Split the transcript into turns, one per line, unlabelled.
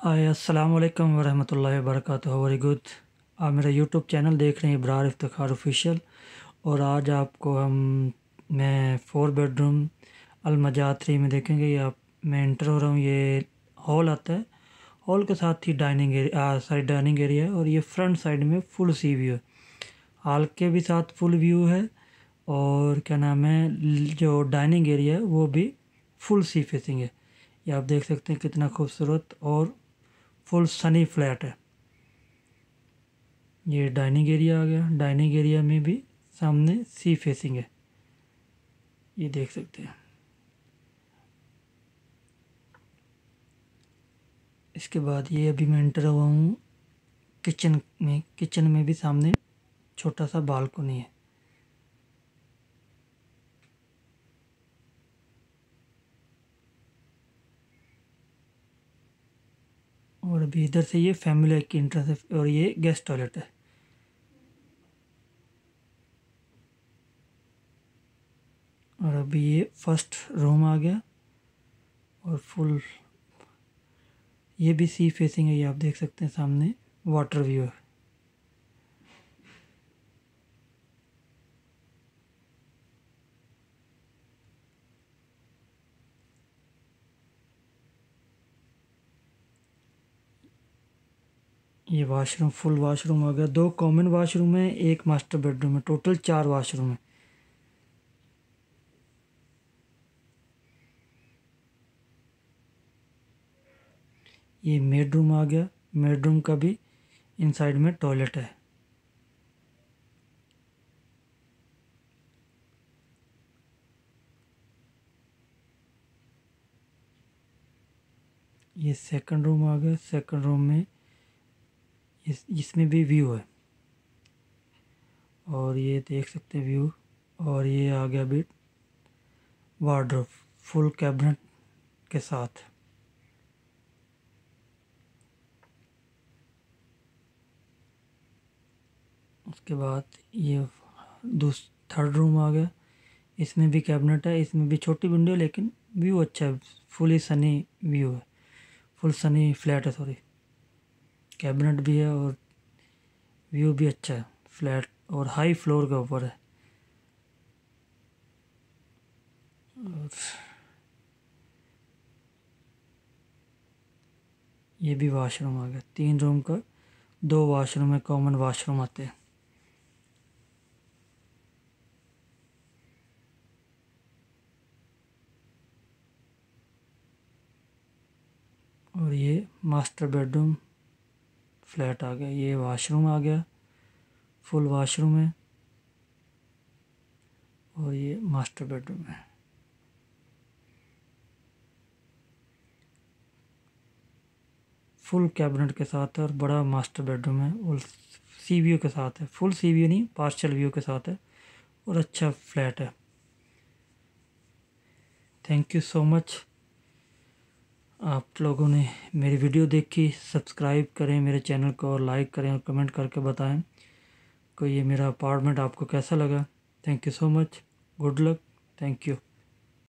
हाय अस्सलाम वालेकुम वरहमतुल्लाहि वेरी गुड आप मेरा यूट्यूब चैनल देख रहे हैं इब्रार इफ्तार ऑफिशियल और आज आपको हम मैं फोर बेडरूम अलमजा थ्री में देखेंगे आप मैं इंटर हो रहा हूँ ये हॉल आता है हॉल के साथ ही dining area sorry dining area है और ये फ्रंट साइड में फुल सी व्यू है हॉल के भी साथ फुल व्यू है और क्या नाम है जो डाइनिंग एरिया है वो भी फुल सी फेसिंग है ये आप देख सकते हैं कितना खूबसूरत और फुल सनी फ्लैट है ये डाइनिंग एरिया आ गया डाइनिंग एरिया में भी सामने सी फेसिंग है ये देख सकते हैं इसके बाद ये अभी मैं एंटर हुआ हूँ किचन में किचन में भी सामने छोटा सा बालकोनी है और अभी इधर से ये फैमिली की इंट्रेंस है और ये गेस्ट टॉयलेट है और अभी ये फर्स्ट रूम आ गया और फुल ये भी सी फेसिंग है ये आप देख सकते हैं सामने वाटर व्यू है ये वाशरूम फुल वाशरूम हो गया दो कॉमन वाशरूम है एक मास्टर बेडरूम है टोटल चार वाशरूम है ये मेड रूम आ गया मेड रूम का भी इन साइड में टॉयलेट है ये सेकंड रूम आ गया सेकंड रूम में इस इसमें भी व्यू है और ये देख सकते हैं व्यू और ये आ गया अभी वार्ड्रोप फुल कैबिनेट के साथ उसके बाद ये दूस थर्ड रूम आ गया इसमें भी कैबिनेट है इसमें भी छोटी विंडो लेकिन व्यू अच्छा है फुली सनी व्यू है फुल सनी फ्लैट है सॉरी कैबिनेट भी है और व्यू भी अच्छा है फ्लैट और हाई फ्लोर के ऊपर है और ये भी वाशरूम आ गया तीन रूम का दो वाशरूम है कॉमन वाशरूम आते हैं और ये मास्टर बेडरूम फ्लैट आ गया ये वाशरूम आ गया फुल वाशरूम है और ये मास्टर बेडरूम है फुल कैबिनेट के साथ है और बड़ा मास्टर बेडरूम है और सी व्यू के साथ है फुल सी व्यू नहीं पार्शल व्यू के साथ है और अच्छा फ्लैट है थैंक यू सो मच आप लोगों ने मेरी वीडियो देखी सब्सक्राइब करें मेरे चैनल को और लाइक करें और कमेंट करके बताएं को ये मेरा अपार्टमेंट आपको कैसा लगा thank you so much good luck thank you